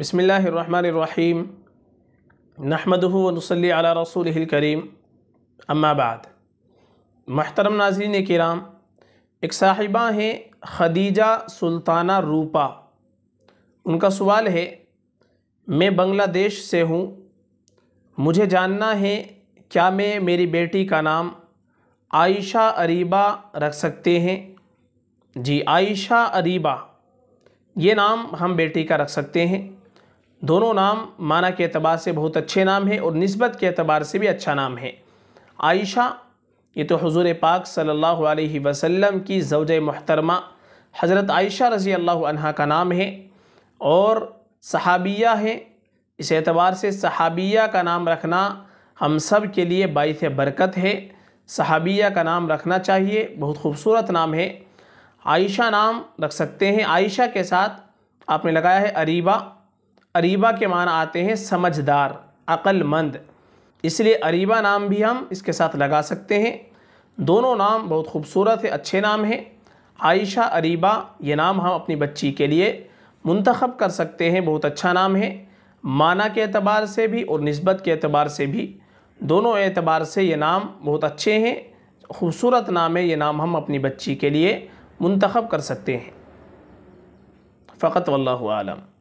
बसमीम नहमदनसली अला रसूल करीम अम्माबाद महतरम नाजरीन कराम एक साहिबा हैं खदीजा सुल्ताना रूपा उनका सवाल है मैं बांग्लादेश से हूँ मुझे जानना है क्या मैं मेरी बेटी का नाम आयशा अरीबा रख सकते हैं जी आयशा अरीबा ये नाम हम बेटी का रख सकते हैं दोनों नाम माना के अतबार से बहुत अच्छे नाम है और नस्बत के अतबार से भी अच्छा नाम है आयशा ये तो हजूर पाक सल्ला वसलम की जवज महतरमा हज़रत आयशा रज़ी अल्लाह का नाम है और सहाबिया है इस एतबार से सहाबिया का नाम रखना हम सब के लिए बायस बरकत है सहाबिया का नाम रखना चाहिए बहुत खूबसूरत नाम है आयशा नाम रख सकते हैं आयशा के साथ आपने लगाया है अरीबा अरीबा के मान आते हैं समझदार अक्लमंद इसलिए अरीबा नाम भी हम इसके साथ लगा सकते हैं दोनों नाम बहुत खूबसूरत है अच्छे नाम हैं आयशा अरीबा ये नाम हम अपनी बच्ची के लिए मंतखब कर सकते हैं बहुत अच्छा नाम है माना के अतबार से भी और नस्बत के अतबार से भी दोनों एतबार से ये नाम बहुत अच्छे हैं खूबसूरत नाम है ये नाम हम अपनी बच्ची के लिए मंतखब कर सकते हैं फ़कत वल्लम